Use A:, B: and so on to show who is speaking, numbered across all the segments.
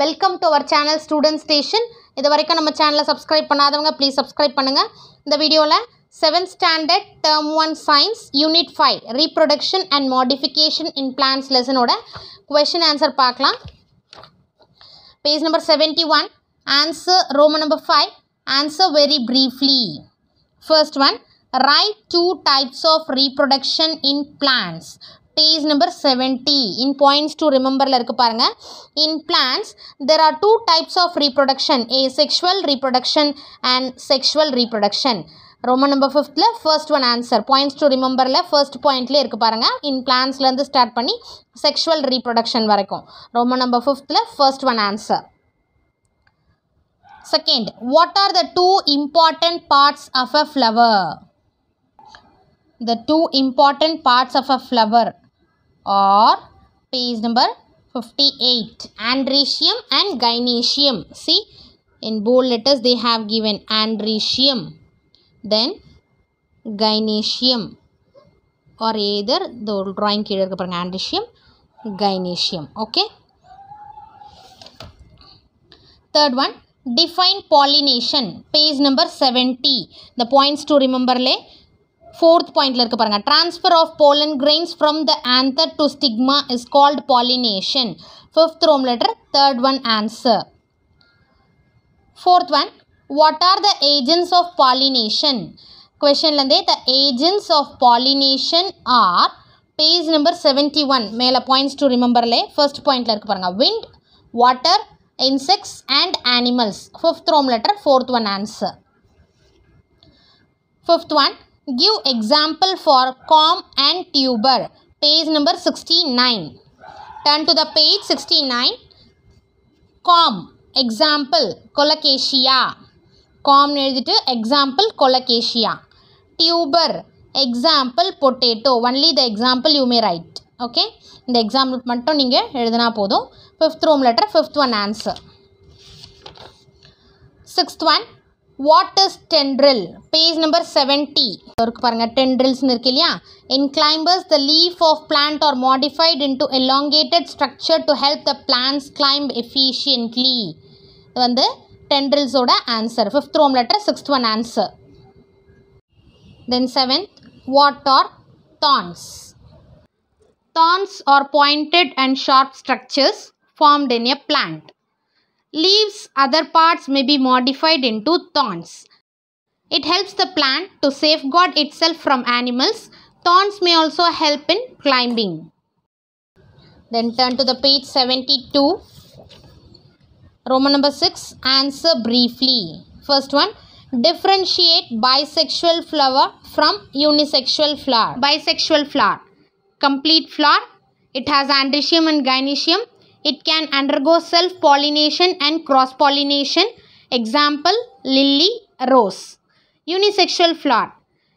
A: Welcome to our channel student station இது வரைக்கும் நம்ம சேனலை சப்ஸ்கிரைப் பண்ணாதவங்க ப்ளீஸ் சப்ஸ்கிரைப் பண்ணுங்கள் இந்த வீடியோவில் seventh standard term one science unit five reproduction and modification in plants லெசனோட கொஷின் ஆன்சர் பார்க்கலாம் page number seventy one answer roman number five answer very briefly first one write two types of reproduction in plants page number seventy in points to ரிமெம்பரில் இருக்குது பாருங்கள் in plants there are two types of reproduction asexual reproduction and sexual reproduction roman number ஃபிஃப்த்தில் first one answer points to ரிமெம்பரில் first பாயிண்ட்லேயே இருக்கு பாருங்கள் in பிளான்ஸ்லேருந்து start பண்ணி செக்ஷுவல் ரீப்ரொடக்ஷன் வரைக்கும் ரொம்ப நம்பர் ஃபிஃப்த்தில் first one answer second what are the two important parts of a flower the two important parts of a flower are page number 58 andrecium and gynecium see in bold letters they have given andrecium then gynecium or either the drawing கீழே இருக்க பாருங்க andrecium gynecium okay third one define pollination page number 70 the points to remember le fourth பாயிண்டில் இருக்குது பாருங்கள் transfer of pollen grains from the anther to stigma is called pollination fifth roman letter third one answer fourth one what are the agents of pollination கொஷன்லேருந்தே the agents of pollination are page number seventy one மேலே points to ரிமெம்பர்லே first பாயிண்டில் இருக்குது பாருங்கள் wind water insects and animals fifth roman letter fourth one answer fifth one Give example for comb and tuber. Page number 69. Turn to the page 69. Comb. Example. Colocasia. Comb எழுதிட்டு example colocasia. Tuber. Example potato. Only the example you may write. Okay இந்த example மட்டும் நீங்கள் எழுதினா போதும் fifth roman letter fifth one answer sixth one what is tendril page number seventy இருக்குது பாருங்கள் டென்ட்ரில்ஸ்னு இருக்கு இல்லையா in climbers the leaf of plant are modified into elongated structure to help the plants climb efficiently இது வந்து டென்ட்ரில்ஸோட answer fifth roman letter sixth one answer then seventh what are thorns thorns are pointed and sharp structures formed in a plant Leaves, other parts may be modified into thorns. It helps the plant to safeguard itself from animals. Thorns may also help in climbing. Then turn to the page 72. Roman number 6. Answer briefly. First one. Differentiate bisexual flower from unisexual flower. Bisexual flower. Complete flower. It has andricium and gynecium. It can undergo self-pollination and cross-pollination. Example, lily, rose. Unisexual flower.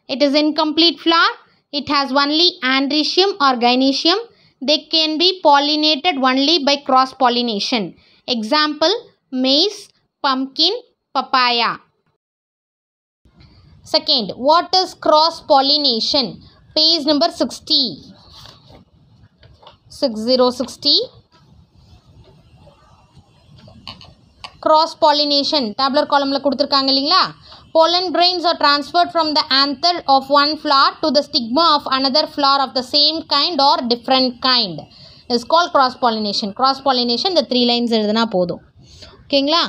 A: It is incomplete flower. It has only andricium or gynecium. They can be pollinated only by cross-pollination. Example, maize, pumpkin, papaya. Second, what is cross-pollination? Page number 60. 6060. cross pollination tabular columnல கொடுத்திருக்காங்க இல்லைங்களா pollen grains are transferred from the anther of one flower to the stigma of another flower of the same kind or different kind is called cross pollination cross pollination இந்த three lines எழுதுனா போதும் ஓகேங்களா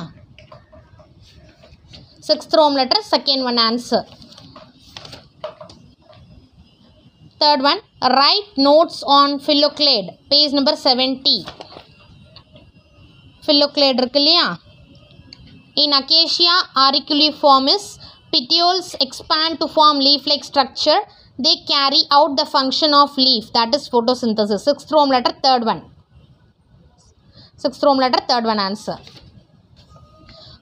A: sixth roman letter second one answer third one write notes on phylloclade page number 70 phylloclade இருக்கு இல்லையா In Acacia auriculiformis, petioles expand to form leaf-like structure. They carry out the function of leaf that is photosynthesis. Sixth row letter, third one. Sixth row letter, third one answer.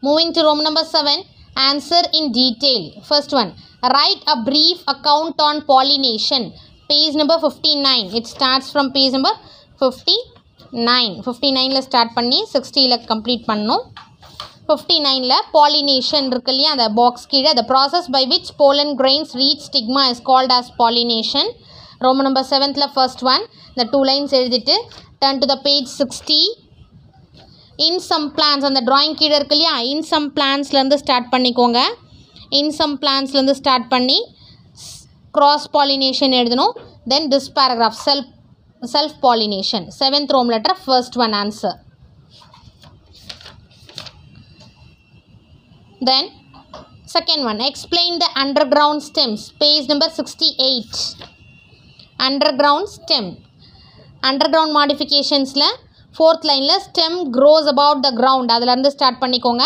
A: Moving to room number 7. Answer in detail. First one. Write a brief account on pollination. Page number 59. It starts from page number 59. nine. 59ல 60 பண்ணி complete complete No? Fifty நைனில் pollination இருக்கு இல்லையா அந்த box கீழே அந்த process by which pollen grains reach stigma is called as pollination roman number செவன்த்தில் first one இந்த two lines எழுதிட்டு turn to the page sixty in some plants அந்த ட்ராயிங் கீழே இருக்கு இல்லையா இன் சம் பிளான்ஸ்லேருந்து ஸ்டார்ட் பண்ணிக்கோங்க இன் சம் பிளான்ஸ்லேருந்து ஸ்டார்ட் பண்ணி க்ராஸ் பாலினேஷன் எழுதணும் then this paragraph self self pollination seventh roman letter first one answer then second one Then second one stems page number sixty page underground stem underground மாடிஃபிகேஷன்ஸில் fourth லைனில் stem grows about the ground அதிலேருந்து start பண்ணிக்கோங்க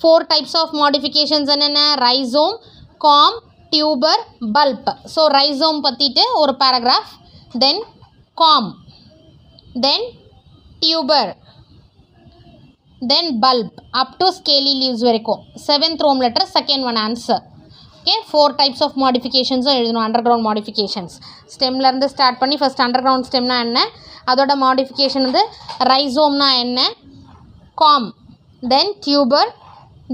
A: four types of modifications என்னென்ன rhizome corm tuber bulb so rhizome பற்றிட்டு ஒரு paragraph then corm then tuber then bulb up to scaly leaves வரைக்கும் seventh roman letter second one answer okay four types of மாடிஃபிகேஷன்ஸும் எழுதணும் underground modifications ஸ்டெம்லேருந்து start பண்ணி first underground ஸ்டெம்னா என்ன அதோட modification வந்து ரைசோம்னா என்ன corm then tuber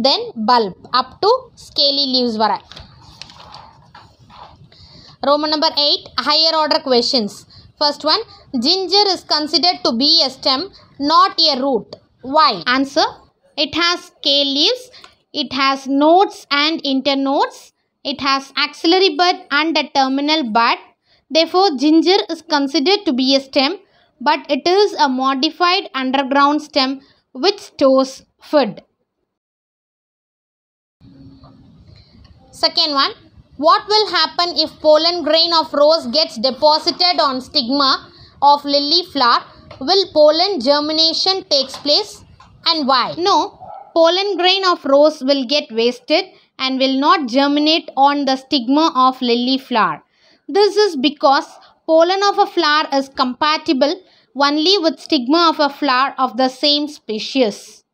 A: then bulb up to scaly leaves வர roman number eight higher order questions first one ginger is considered to be a stem not a root Why? Answer. It has scale leaves. It has nodes and internodes. It has axillary bud and a terminal bud. Therefore, ginger is considered to be a stem but it is a modified underground stem which stores food. Second one, what will happen if pollen grain of rose gets deposited on stigma of lily flower will pollen germination takes place and why? No, pollen grain of rose will get wasted and will not germinate on the stigma of lily flower. This is because pollen of a flower is compatible only with stigma of a flower of the same species.